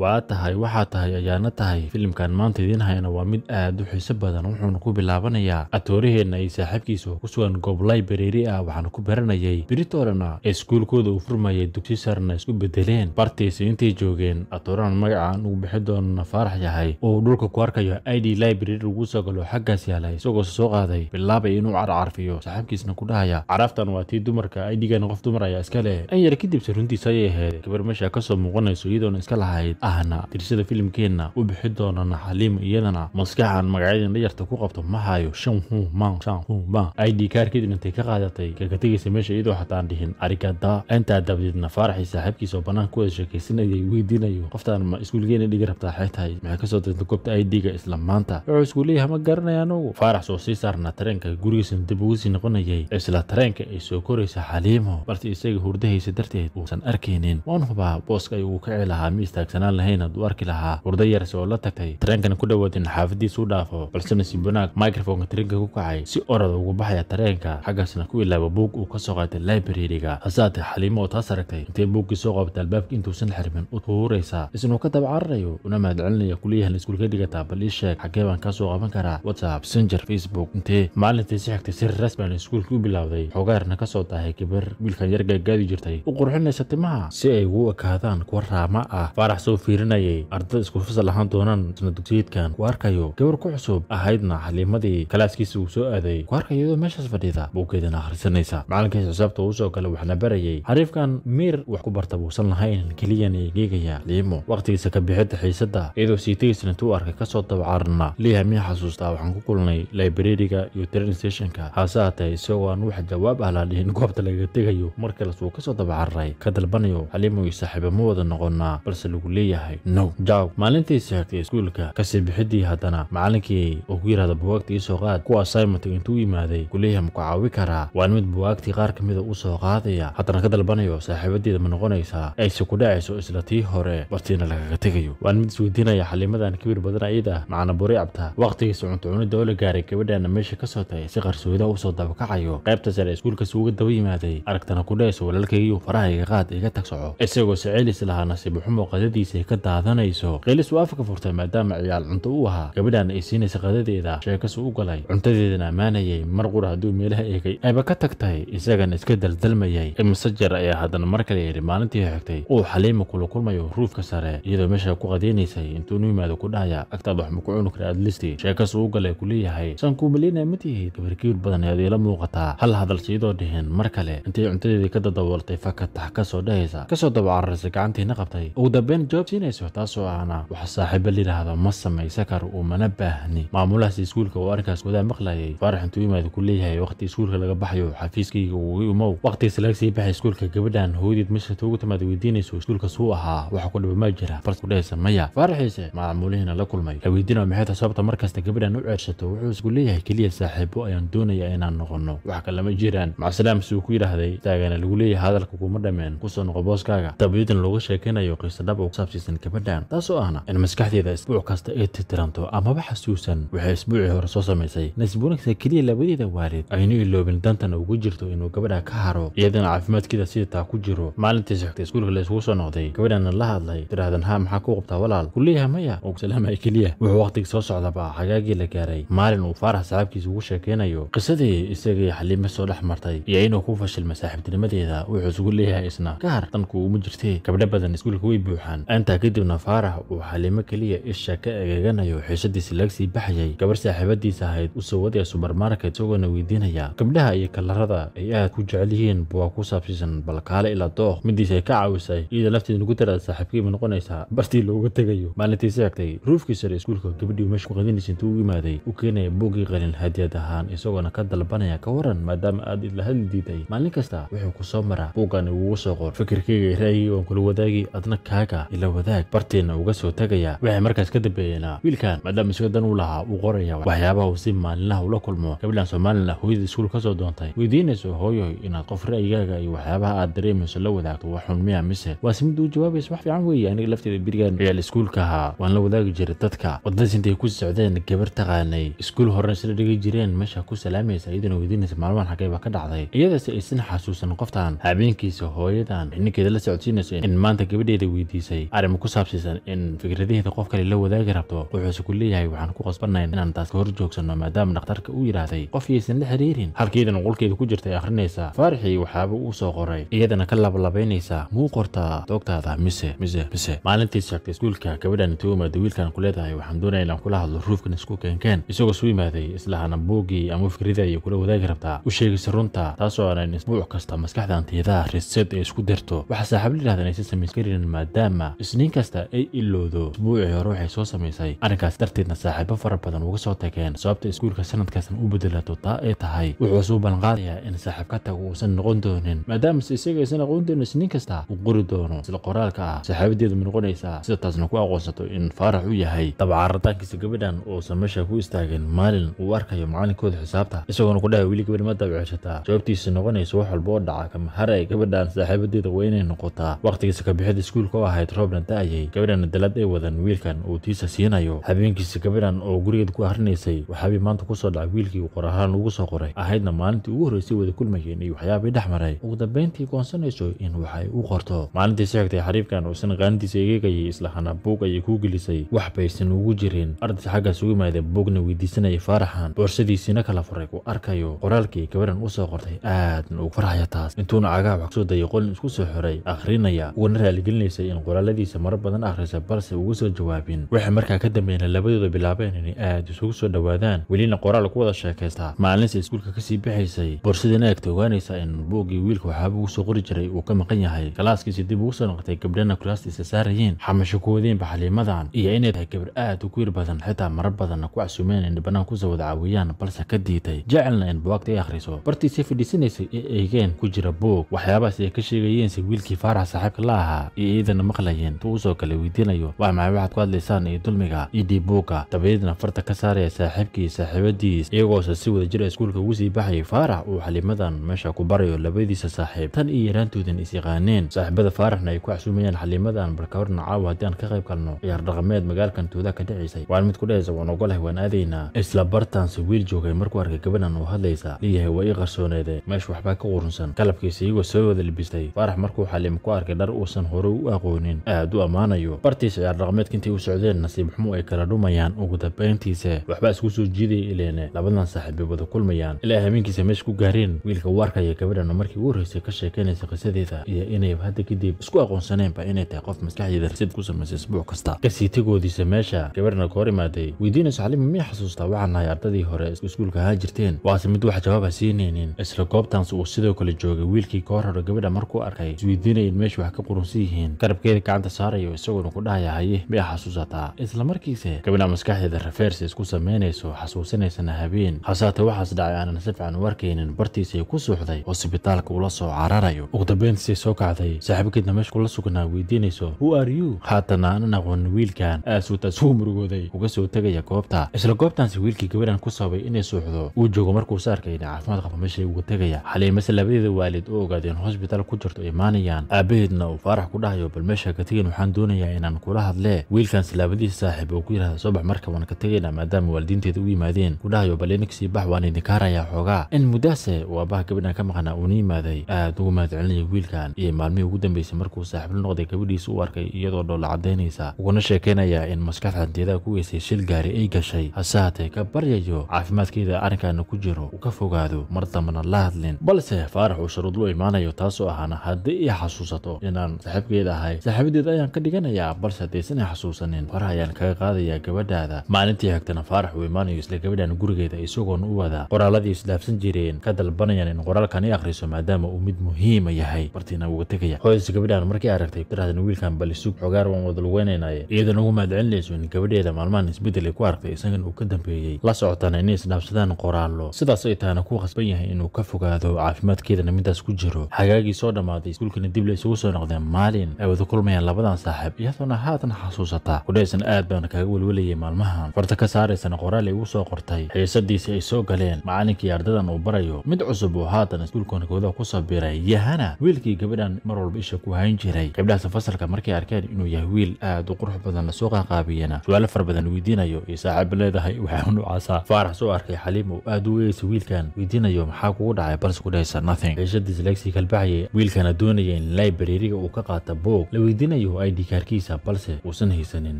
waa tahay waxaa tahay ayaana tahay filimkan maanta idiin hayna waa mid aad u xiiso badan wuxuuna ku bilaabanayaa atooraheenna iyo saaxiibkiisa ku sugan goob laibrary ah waxaana ku baranayay britoorana ee iskuulkooda uu furmayay dugsi sarna isku bedeleen bartiisa intay joogeen atoorahan magacaan ugu bixi doonana faarax yahay oo uu dhulka ku arkayo id d library ugu galo xaggaas yaalay isagoose soo qaaday bilaabay inuu carcarfiyo saaxiibkiisna ku dhahaya caraaftan waa tii dumarka idgan qof dumar ayaa iska leh an yar kadibse runtiisa ayay aheed gabar meesha ka soo muuqanayso iyadoona iska lahayd ahna tirshada filimkeenna u bixi doonana xaliimo iyadana maskaxan magacyadeen dhayarta ku qabto ma hayo shan human shan hu man id kaarkeedin intay ka qaadatay kaga tegaysa meesha iyadoo xataan dhihin arigada intaa dabadeedna faaraxii saaxiibkiisa oo banaanka ku sheekaysanayay ah, weydiinayo qoftaan ma iskuulgeena dhigi rabtaa xeetahay maxay kasoo danta goobta i d-ga isla maanta wuxuu isku leeyahay ma garanaya anugu faarax soo sii saarna tareenka gurigiisana dib ugu sii noqonayay isla tareenka ay soo koraysa xaliimo balse isaga hurdahaysa darteed uusan arkaynin waan hubaa booska ay uu ka celahaa mi istaagsanaan lahayn hadduu arki lahaa wardayars oo la tagtay tareenkan ku dhowaatin xaafadiisu dhaafo balse nasiib wanaag microfonka tareenka ku kacay si orada ugu baxaya tareenka xaggaasna ku ilaabo buug uu ka soo qaatay librariga hasaatee xaliimo oo taas aragtay intay buuggii soo qabatay albaabka intuusan xirmin u tuuraysaa isnuu ka dabcararayo una mahadcelinaya kuliyahan iskuulka dhigataa bal ii sheeg xaggee baan kaa soo qaban karaa whatsapp senger facebook intee maalintii si xigtay si rasman iskuulka u bilowday xogaarna ka soo daahay gabar wiilkan yar jirtay u qurxinaysa timaha si ay ugu ekaadaan kuwa raama ah faarax soo fiirinayay arday isku fasal ahaan doonaan isna dugsiyeedkan ku arkayo gabar ku cusub ahaydna xaliimadii kalaaskiisa uu soo aaday ku arkay iyadoo meeshaas fadhiida buugeedana akhrisanaysa macalinkiisa xisaabta uu soo galay waxna barayay xariifkan miir wax ku barta buusan lahayn keliyana geegaya liimo wakhtigiisa ka bixidda xiisadda iyadoo siitegiisna intuu arkay ka soo dabacaarna liiha miya xasuustaa waxaan ku kulnay laibrariga iyo train stationka haase haatee isagoo aan wax jawaab ah laadhihin goobta lagaga tegayo mar uu wuu ka soo dabacaray ka dalbanayo xaliimo iyo saaxiibo ma wada noqonaa balse lagu leeyahay leeyahay now jaw maalintii seegtay iskuulka kasii bixiddii haddana macalinkii uu ku yidhahda buwaagta iisoo qaad kuwa assignmentka intuu yimaaday kuleeyahay ma ku caawi karaa waan mid buwaagtii qaar ka mida ah u soo qaadaya haddana ka dalbanayo saaxiibadeeda ma noqonaysaa ayse ku dhacayso isla tii hore bartiina lagaga tegayo waan mid isweydiinaya xalimadan kabir badan ayada macana buri cabta wakhtigiisa cuncunida oo la gaaray gabadhaana meesha ka soo sootay si qarsooyda usoo dabakacayo qaybta sare iskuulkas uga daba yimaaday aragtana ku dhahayso walaalkaygiiu farahayga qaad iga tag soco isagoo saceelis lahaa nasiib xumo qadadiisa ay ka daadanayso qilis waa afka furtay maadaama ciyaal cunto u ahaa gabadhan ay siinaysa qadadeeda sheekasu u galay cuntadeedana ammaanayay mar qura hadduu meelaha eegay ayba ka tagtay isagana iska daldalmayay imise jeer ayaa haddana mar kale yidhi maalintii xigtay uu xaliima kula kulmayo ruufka sare iyadoo meesha ku qadeynaysay intuu nu yimaado ku dhahaya agtaad wax ma ku cuni kara adlisti sheekasu u galay ku leeyahay saan kuu maleynaya ma tihid gabarkiir badan ayaad iila muuqataa hal hadal siidoo dheheen mar kale intay cuntadeedii ka dadabooltay fakatax ka soo dhahaysa kasoo dabacararaysa gacantiina qabtay ugu dambeyn joob muujinayso taasoo ahna wax saaxiibo layidhaahda ma samay sakar uu mana baahni maamulahaas iskuulka oo arrinkaas wadaa maqlayay faarax intuu yimaada ku leeyahay waqti iskuulka laga baxayo xafiiskayga uu imow waqtigaas laga sii baxay iskuulka gabadhan hooyadeed meesha ugu timaada weydiinayso iskuulkaas uu ahaa wax ku dhiba ma jira balse kudhehaysa maya faaraxiise maamulihiina la kulmay la weydiinao maxay tahay sababta markasta gabadhan u ceershato wuxuu isku leeyahay keliya saaxiibo ayaan doonayaa inaan noqonno wax kale ma jiraan si uu ku yidhaahday taagana lagu leeyahay hadalka kuma dhammeen kusoo noqo booskaaga dabadeedna looga sheekaynayo dhab oo kusaabsi siisan gabadhan taas oo ahna in maskaxdeeda isbuuc kasta ay titiranto amaba xasuusan waxay isbuucii hore soo samaysay nasbuunagsa keliya labadeeda waalid aynu iloobin dantana ugu jirto inuu gabadha ka haro iyadana caafimaadkeeda sida taa ku jiro maalintiisa xigtay iskuulka laysugu soo noqday gabadhana la hadlay tiraahdan haa maxaa ku qabtaa walaal kuleeyaha maya oo salaamay keliya wuxuu wakhtiga soo socdaba xagaagii la gaaray maalin uu faarax saxaabkiisa ugu sheekaynayo qisadii isagii xaliime soo dhex martay iyo inuu ku fashilmay saaxiibtinimadeeda wuxuu isugu leeyahay isna kaar danku uma jirtee gabdho badan iskuulka way buuxaan Intaa kadibna Faarax uu xalimo keliya isha ka eeganayo xiishadiisa laga sii baxayay gabar saaxiibadiisa ahayd u soo wadaya subermarket isagoona weydiinaya gabdhaha iyo kalarada ay aad ku jecel yihiin waa ku saabsiisan balkaale ilaa dooq midiisa ay ka caawisay iyada lafteeda lagu daraada saaxiibkiiba noqonaysaa bartii looga tegayo maalintii seegtay ruufkii sare iskuulka gabadhii meesha ku qadinaysa intuu u yimaaday u keenaya buuggii qalin hadiyad ahaan isagoona ka dalbanaya ka waran maadaama aad idla hadli diiday maalin kasta wuxuu ku soo maraa buuggan igugu soo qor fikirkayga raayigii oon kula wadaagii adna kaaga ila wadaag barteenna uga soo tegaya waxay markaas ka dambeeyeenaa wiilkan maadaama isaga dan u lahaa uu qoraya waxyaabaha uu si maalinlaha ula kulmo gabdhan somalilan hooyada iskuul ka soo doontay weydiinayso hooyoy inaad qof ra'yigaaga iyo waxyaabaha aad dareemayso la wadaagto wax xunmiya mise waase mid uu jawaabaysa wax fiican weeye aniga lafteeda berigan ciyaal iskuulka ahaa waan la wadaagi jiray dadka wadadaas intay ku socdeen gabar taqaanay iskuul horena isla dhigi jireen meesha ku salaamaysa iyadana weydiinaysa maalmahan xageeba ka dhacday iyadase aysan xasuusan qoftan habeenkiisa hooyadan ninkeeda la socodsiinaysa in maanta gabadheeda weydiisay ama ku saabsiisan in fikradaheeda qof kale la wadaagi rabto wuxuuse ku leeyahay waxaan ku qasbanayn inaan taas ka hor joogsanno maadaama dhakhtarka uu yidhaahday qof yaysan la xiriirin halkeedana qolkeeda ku jirtay akhrinaysa faarixii waxaaba uu soo qoray iyadana ka labalabaynaysaa muu qortaa doogtaada mise mise mise maalintii sheegtay iskuulka gabadhan tuumada wiilkan ku leedahay waxaan doonaya inaan kula hadlo ruufkan isku keenkeen isagoo suu yimaaday islahana buuggii ama fikrida ayay kula wadaagi rabtaa u sheegaysa runta taasoo aanan isbuuc kasta maskaxdanteeda rised ee isku dirto waxaa saaxaabla yidhahdan aysan samayn karinin maadaama isniin kasta ay ilowdo e buuciga waxay soo samaysay arrinkaas darteedna saaxiibo fara badan uga soo tageen sababta iskuulka sanadkaasna u bedelato taa ay tahay wuxuu wuxuusu ballanqaadayaa in saaxiib ka tago uusan noqon doonin maadaamase isaga aysan aqoon doonin isniin kasta uu qori doono isla qoraalka ah saaxiibadeedu ma noqonaysaa sida taasna ku aqoonsato in faarax uu yahay dabacarataankiisa gabadhan uusan meesha ku istaagin maalin uu arkayo macalinkooda xisaabta isagoona ku kudhahay weli gabadha ma dabacishataa sababtiisa noqonaysa wax walba oo dhaca kama haray gabadhan saaxiibadeeda weyinay noqotaa wakhtigiisa kabixida iskuulka oo ahayd roobna na da'ayay gabadhana dalad ay wadan wiilkan uu tiisa siinayo habeenkiisa gabadhan oo gurigeed ku ahrinaysay waxaabay maanta ku soo dhacay wiilkii qoor ahaan ugu soo qoray ahaydna maalintii ugu horreysay wada kulmayeen iyo waxyaabay dhex maray ugu dambayntii goonsanayso in wax ay u qorto maalintii si xigtay xariifkan oo isna qaanintiisa egeegayay islahana buug ayay kuu gelisay wax baysan ugu jirin ardaysa xaggaas ugu yimaada buugna weydiisanayay faaraxan boorsadiisiina kala furay ku arkayo qoraalkii gabadhan usoo qortay aadna ugu farxaya taas intuuna cagaha wax dayay qolin isku soo xoray akhrinaya ugana raaligelinaysay in qoraaladiisa warkiisa marar badan akhrisa balse ugu soo jawaabin waxay markaa ka dambeyna labadooda bilaabeen inay aad isugu soo dhowaadaan welina qoraal ku wada sheekaystaa maalinsa iskuulka kasii baxaysay borsadina eegta ogaanaysaa in buuggii wiilka waxaaba ugu soo qori jiray uu ka maqan yahay kalaaskiisa dib ugu soo noqotay gabdhana kulaastiisa saarayeen xamasho ku wadeen baxliimadan iyo inay tahay gabar aad u kuir badan xitaa marar badanna ku casuumeen in banaan kusoo wada caawiyaan balse ka diiday jecelna in buwaagta ay akhriso bartiisay fadhiisanaysay ee eegeen ku jira buug waxyaabaas ay ka sheegayeens wiilkii faarax saaxiibka la ahaa iyo iidana maqlayeen intuu usoo kale weydiinayo waa maxay waxaad ku hadlaysaan iyo dulmiga iyo dhiibuuga dabadeedna farta ka saaraya saaxiibkii saaxiibadiis iyagoose si wada wadajir ah iskuulka ugu sii baxayay faarax uu xalimadan meesha ku barayo labadiisa saaxiib tan iyo yaraantoodan is yaqaaneen saaxiibada faaraxna ay ku axsuumayaan xalimadan balka caawa haddii aan ka qayb galno ciyaar dhaqameed magaalkan tooda ka dhicisay waan mid ku dhehaysa waan ogolahay waan aadaynaa isla bartaanse wiil joogay markuu arkay gabanan oo hadlaysa leeyahay waa i qarsooneede meesha waxbaa ka qurunsan qalabkiisa iyagoo soo wada libistay faarax markuu xalimo ku arkay dhar uusan horey u aqoonin aad aad u ammaanayo bartii ciyaar dhaqmeedka intay u socdeen nasiib xumo ay kala dhumayaan ugu dambayntiisa waxbaa isku soo jiidaya ileene labadan saaxiibay wada kulmayaan ilaa habeenkiisa meesha ku gaareen wiilka waarka iyo gabadhana markii ugu horreysay ka sheekaynaysa qisadeeda iyo inay hadda kadib isku aqoonsaneenba inay tahay qof maskaxdeeda rasid ku samaysay isbuuc kasta kasitigoodiisa meesha gabadhana ka hor imaaday weydiinaysa xalima miya xasuustaa waxaan nahay ardadii hore iskuulka ahaan jirteen waase mid wax jawaaba ah siinaynin isla goobtaans uu sidoo kale joogay wiilkii ka hor hore gabadha markuu arkay isweydiinayin meesha wax ka qurunsan yihiin garabkeeda gacanta saarayo isagoona ku dhahayahay miyaa xasuusataa isla markiise gabadha maskaxdeeda rafeers isku samaynayso xasuusinaysana habeen hasaate waxaas dhacay aanan si fican u arkaynin ay ku suuxday oo sibitaalka uula soo cararayo ugu dambeyntiisay soo kacday saaxiibkeedna meesha kula sugnaa weydiinayso hu are yu haatana aanan aqoon wiilkan aasuutaas uu murugooday uga soo tegaya goobta isla goobtaansi wiilkii gabadhan ku sababay inay suuxdo uu joogo markuusa arkayna caafimaad qaba meeshay uga tegaya xaliimase labadeeda waalid u ogaadeen hosbitaal ku jirto imaanayaan aabaheedna uu faarax ku dhahayo bal meesha ka waxaan doonayaa inaan kula hadlee wiilkan salaabadiisa saaxiib oo ku yidhahda soobax marka waan ka tegaynaa maadaama waalidiinteeda u yimaadeen ku dhahayo bal inagsii bax waan idinka harayaa xoogaa in muddaase uu aabaha gabadhan ka maqnaa uuna yimaaday aad ugu mahadcelinaya celinaya wiilkan iyo maalmihii ugu dambaysay markuu saaxiib noqday gabadhiisa u arkay iyadoo dhoolla caddaynaysa uguna sheekaynaya in maskaxda hantiyadaa ku geysay shil gaari ay gashay hase haatee ka baryayo caafimaadkeeda arrinkaana ku jiro uu ka fogaado mar dambana la hadlin balse faarax uu sharuudlu imaanayo taasoo ahaana haddii ay xasuusato inaan saaxiibkeeda ahay saaxiibadeed ayaan ka dhiganayaa balse haddii isna xasuusanin hore ayaan kaga qaadayaa gabadhaada maalintii hagtana faarax uu imaanayo isla gabadhan gurigeeda isagoon u wada qoraalladii isdhaafsan jireen ka dalbanayaan in qoraalkan i akhriso maadaama uu mid muhiima ah yahay bartiina uga tegaya hooyas gabadhaan markii aragtay tiraahdan wiilkan balisug xogaar waan wadalweynaynaye iyadana ugu mahadcelinayso in gabadheeda maalmahan isbeddel ay ku aragtay isagan uu ka dambeeyey la socotana inay isdhaafsadaan qoraallo sidaas ay tahana ku khasban yahay inuu ka fogaado caafimaadkeedana midaas ku jiro xagaagii soo dhammaaday iskuulkana dib laysugu soo noqdeen maalin ay wada kulmayaan laba labadan saaxiib iyadoona haatan xasuusataa kudhaysan aad baan kaaga welwelayay maalmahan farta ka saaraysana qoraal ay soo qortay xiisadiisii ay soo galeen macalinkii ardadan uu barayo mid cusub oo haatan iskuulkan goodaha ku sabiray yahana wiilkii gabadhan mar walba isha ku hayn jiray gabdhahaas fasalka markay arkeen inuu yahay wiil aad u qurux badan la soo qaqaabiyana su-aalo fara badan weydiinayo iyo saaxiib leedahay waxaa noocaasa faarax soo arkay xaliim oo aad u weyeysa wiilkan weydiinayo maxaa kugu dhacay balse kudhahaysa nothing xiishadiisa leegsi kalbaxayay wiilkana doonaya in librariga uu ka qaata boog la weydiinayo oo i kaarkiisa balse uusan haysanin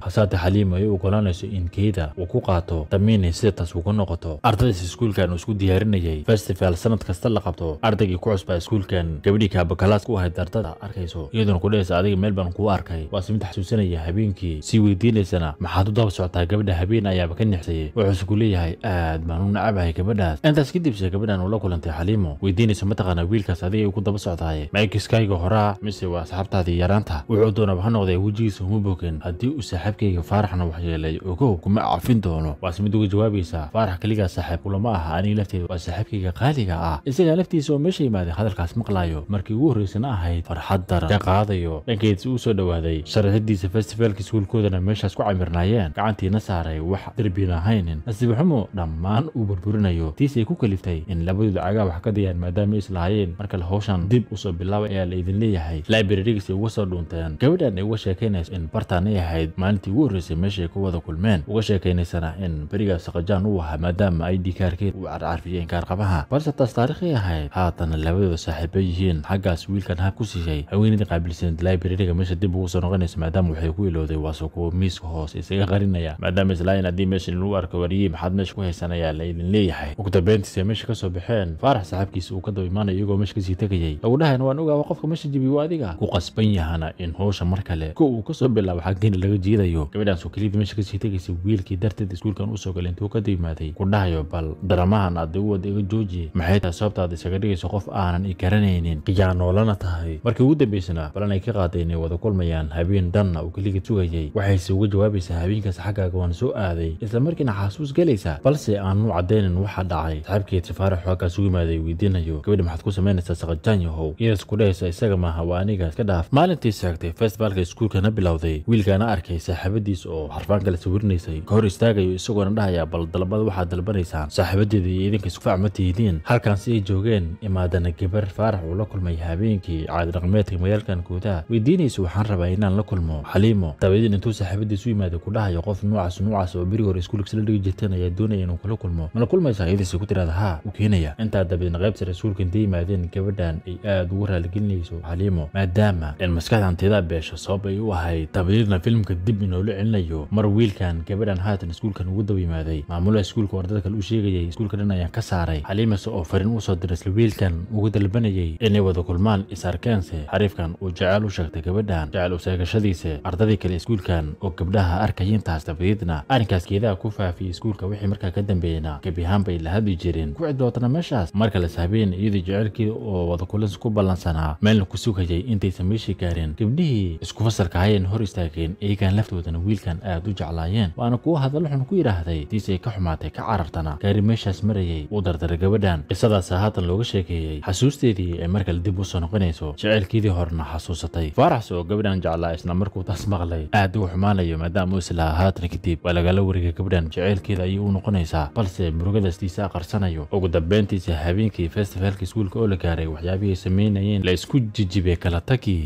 hasaate xaliim ay u ogolaanayso in keeda uu ku qaato damiinay sida taas uga noqoto ardaydaas iskuulkan uu isku diyaarinayay festival sanad kasta la qabto ardaygii ku cusbaa iskuulkan gabadhii kaabakalaas ku ahayd ardada arkayso iyadoona dhahaysa adiga meel baan kuu arkay waase mid xasuusanaya habeenkii sii weydiinaysana maxaad u daba socotaa gabadha habeen ayaaba ka nixsayay wuxuuse ku leeyahay aad baan u nacabahay gabadhaas intaas kadibse gabadhan uu la kulantay xaliimo weydiinayso mataqaana wiilkaas adigay ku daba socdaaye makiskayga horaa mise waa asxaabtaadii yaraanta wuxuu doonaba caqab ha noqdee wejigiisa uma bogin haddii uu saaxiibkayga faaraxna waxyeelay ogow kuma cafin doono waase mid uga jawaabaysaa faarax keligaa saaxiib kulama aha aniga lafteeda waa saaxiibkayga qaaliga ah isagaa laftiisa oo meesha yimaaday hadalkaas maqlaayo markii ugu horreysana ahayd farxad daran ka qaadayo dhankeedsi uu soo dhowaaday sharaxiddiisa festifaalka iskuulkoodana meeshaas ku camirnaayeen gacantiina saaray wax derbina ahaynin nasiibxumo dhammaan uu burburinayo tiis ay ku kaliftay in labadooda cagaa wax ka dayaan maadaama islahaayeen markale kale howshan dib usoo bilaabay ayaa la idin leeyahay librarigas ay uga soo dhuunteen gabadha ayaan uga sheekaynaysa in bartaan ay ahayd maalintii ugu horreysay meeshaay ku wada kulmeen uga sheekaynaysana in berigaas qajaan uu ahaa maadaama ay kaarkeed uu carcarfiyeen kaarqabaha balse taas taariikhay ahayd haatana labadooda saaxiiba yihiin xaggaas wiilkan hab ku siiyey haweenadii qaabilsanayd librariga meesha dib ugu soo noqonaysa maadaama waxay ku ilowday waase kuwa miiska hoos isaga qarinaya maadaama islaayin haddii meesha lagu arko wariyey maxaad meesha ku haysanayaa la idin leeyahay ugu dambeyntiisa meesha ka soo baxeen faarax saaxiibkiisa uu ka daba imaanaya iyagoo meesha kasii tegayay lagu dhahayna waan ogaa qofka meesha jibiyo adiga ku qasban yahana in howsha mar mar kale uu kasoo bilaabo xaggeena laga jiidayo gabadhaas oo keliyada meesha kasii tegaysay wiilkii darteed iskuulkan usoo galay intuu ka diimaaday ku dhahayo bal daramahan aad igu wada iga jooji maxay tahay sababtaad isaga dhigayso qof aanan i garanaynin khiyaanoolana tahay markii ugu dambaysana balan ay ka qaaday inay wada kulmayaan habeen danna uu keligii sugayay waxayse uga jawaabaysaa habeenkaas xaggaaga waan soo aaday isla markiina xasuus gelaysa balse aanu caddaynin waxaa dhacay saxaabkeed safaarax xoogaa sugu yimaaday weydiinayo gabadha maxaad ku samaynaysaa saqajaanyahow iyaas ku dhahaysa isaga maaha waa anigaas ka dhaaf maalintii sheegtay dagaalka iskuulkana bilowday wiilkaana arkay saaxiibadiisa oo xarfaan kale sawirinaysay ka hor istaagayo isagoona dhahaya bal dalbad waxaad dalbanaysaan saaxiibadeeda iyo idinka iskufac ma tihidiin halkan si ay joogeen imaadana gabar faarax uu la kulmay habeenkii caadidhaqmeedka magaalkan guudaha weydiinaysa waxaan rabaa inaan la kulmo xaliimo dabadeed intuu saaxiibadiis u yimaaday ku dhahayo qof nuucaas nuucaas oo berigi hore iskuuligsla dhigi jirteen ayaa doonaya inuu kula kulmo mala kulmaysaa iyadiisa ku tiraada haa u keenaya intaa dabadeedna qaybtare iskuulka intay yimaadeen gabadhan ay aad ugu raaligelinayso xaliimo maadaama in maskaxdan tidaa beesha sabab ay u ahayd taabadiirna filmka dib inoola celinayo mar wiilkan gabadhan haatan iskuulkan ugu dab yimaaday maamulaha iskuulka ardada kale u sheegayay iskuulka dhan ayaan ka saaray xaliimase oo farin u soo diray isla wiilkan ugu dalbanayay inay wada kulmaan is-arkeense xariifkan uu jacaal u sheegtay gabadhan u seegashadiise ardadii kale iskuulkan oo gabdhaha intaas dabadiidna arrinkaas geedaha ku faafiyey iskuulka wixii markaa ka dambeeyena gebi ahaanba ay la hadli jireen ku cidlootana meeshaas marka kales habeen iyadoo jaceelkeeda oo wada wadakulansi ku ballansanaa meelna ku sugayay intaysan meeshii gaarin gabdhihii isku fasarka hayan hor istaageen eegaan laftoodana wiilkan aad u jeclaayeen waana kuwa hadallo xun ku idhaahday ay ka xumaatay ka carartana gaari meeshaas marayay u dardara gabadhan qisadaasa haatan looga sheekeeyey xasuusteedii ay markale dib u soo noqonayso jaceylkeedii horena xasuusatay faarax oo gabadhan jeclaa isna markuu taas maqlay aad uu xumaanayo maadaama u islahaa haatan kadib waa lagala wareegay gabadhan jaceylkeeda ayay u noqonaysaa balse murugadastiisa aqarsanayo ugu dambeyntiisa habeenkii festivalka iskuulka oo la gaaray waxyaabihii sameynayeen la isku jijibay kala tagii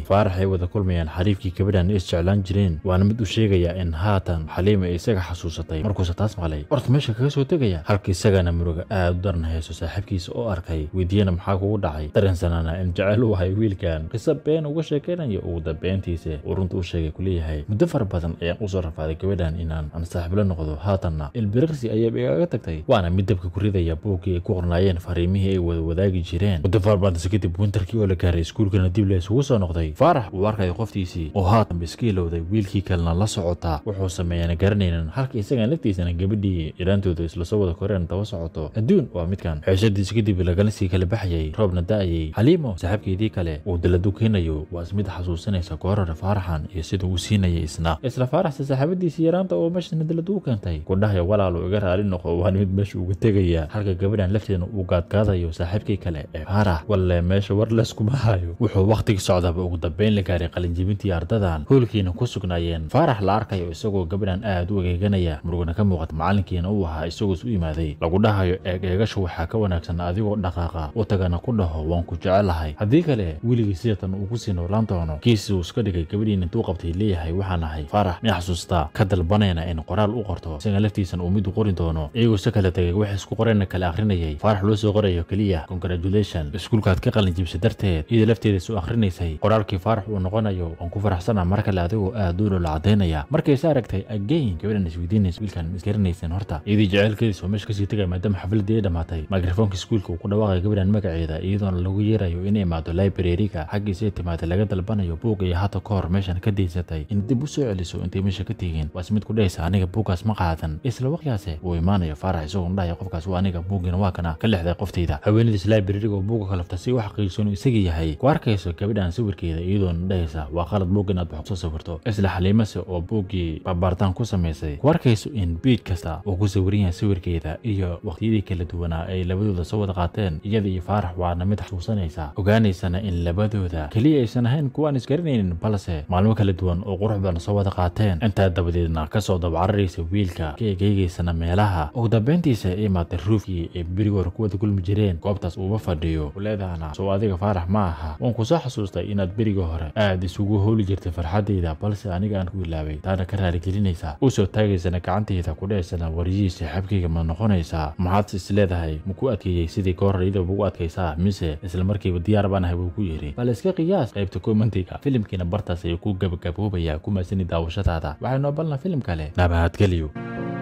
ay wada kulmayaan xariif xidhiirkii gabadhan ay isjeclaan jireen waana mid u sheegayaa in haatan xaliima ay isaga xasuusatay markuuse taas maqlay orta meesha kaga soo tegaya halka isagana muruga aad u daran hayso saaxiibkiisa oo arkay weydiiyana maxaa kugu dhacay dareensanaana in jecel u ahay wiilkan qiso been uga sheekaynayo ugu dambeyntiisa uu runta u sheegay ku leeyahay muddo fara badan ayaan usoo rafaaday gabadhan inaan aan saaxiibla noqdo haatanna ilbiriqsi ayaaba igaga tagtay waana mid dabka ku ridaya buuggii ay ku qornaayeen fariimihii ay wada wadaagi jireen muddo fara badanse kadib wintarkii oo la gaaray iskuulkana dib la isugu soo noqday faarax uu arkay qoftiisa naftiisii oo haatan ba ilowday wiilkii kalena la socotaa wuxuu sameeyana garanaynan halka isagaan laftiisana gabadhii idhaantooda isla soo wada koreen daba socoto adduun waa midkan xeeshadiisa kadib lagalisii kala baxayay roobna da'ayay xaliimo saaxiibkeydii kale uu daladu keenayo waa ismid xasuusanaysa koorara faaraxan iyo sida u siinaya isna isla faaraxse saaxiibadiisii yaraanta oo meeshasna daladu u keentay kudhahya walaalu iga raali noqo waan mid meesha uga tegayaa halka gabadhan lafteedna uu gaadgaadayo saaxiibkii kale ee faarax walle meesha war leeskuma hayo wuxuu wakhtiga socdaba ugu dambayn la gaaray qalinjibinti diyaardadan hoolkiina ku sugnaayeen faarax la arkayo isagoo gabadhan aad u egeeganaya murugna ka muuqata macalinkiina uu ahaa isagoo u yimaaday lagu dhahayo eeg eegashu waxaa ka wanaagsan adigoo dhaqaaqa u tagana ku dhaho waan ku jecelahay haddii kale weligii sidatan uu ku sii noolaan doono kiisi uu iska dhigay gabadhiina intuu qabtay leeyahay waxaan ahay faarax miy xasuustaa ka dalbanayna in qoraal u qorto isaga laftiisan uu mid u qori doono iyagoo se kala tegay wax isku qorayna kale akhrinayay faarax loo soo qorayo keliya congratulation iskuulkaad ka qalin jibsay darteed iyada lafteeda soo akhrinaysay qoraalkii faarax uu noqonayo ku faraxsana ah. mar kale adigoo aad u dhoola caddaynaya markayse aragtay agayn gabadhan isweydiinaysa wiilkan ma isgaranaysan horta iyadii oo meesha kasii tegaya maadaama xafladii ay dhammaatay mikrafoonka iskuulka uu ku dhawaaqay gabadhan magaceeda iyadoona lagu yeerayo inay imaado laibrariga xaggiisay timaaday laga dalbanayo buug iyo hata ka hor meeshan ka deysatay in dib u soo celiso intay meesha ka tegeen waas mid ku dhahaysa aniga buuggaas ma qaadan isla waqtigaase uu imaanayo faarax isagoo dhahaya qofkaas waa aniga buuggiina waakana ka lexday qoftayda haweenadiis laibrariga oo buugga kalafta si u xaqiijisoo inuu isagii yahay ku arkayso gabadhan sawirkeeda iyadoona dhahaysa waa qalad inaad buug inaad wax kusoo sawirto isla xaliimase oo buuggii babaartaan ku samaysay ku arkayso in biid kasta uu ku sawiran yahay sawirkeeda iyo wakhtiyadii kala duwanaa ay labadooda soo wada qaateen iyada iyo faarax waana mid xusuusanaysa ogaanaysana in labadooda keliya aysan ahayn kuwaan isgaranaynin balse maalmo kala duwan oo qurux badan soo wada qaateen intaa dabadeedna kasoo dabcararaysa wiilka ka egeegaysana meelaha ugu dambeyntiisa imaatay ruufkii ay berigoor ku wada gulmi jireen goobtaas uuba fadhiyo uleedahana soo adiga faarax ma aha waan ku soo xasuustay inaad berigii hore aad isugu ho hawli jirtay farxadayda balse aniga aan ku ilaabay taana ka raarigelinaysaa u soo taagaysana gacantayda ku kudhacaysana wariyihii xabkayga ma noqonaysaa maxaad isleedahay ma ku adkeeyey sidii goor idaba u adkaysaa mise isla markiiba diyaar baan buu ku yidhi bal iska qiyaas qaybta komantiga filimkiina bartaas ayuu ku gabagaboobayaa ku maasani daawashadaada waxaynu abalna filim kale nabahadgeliyo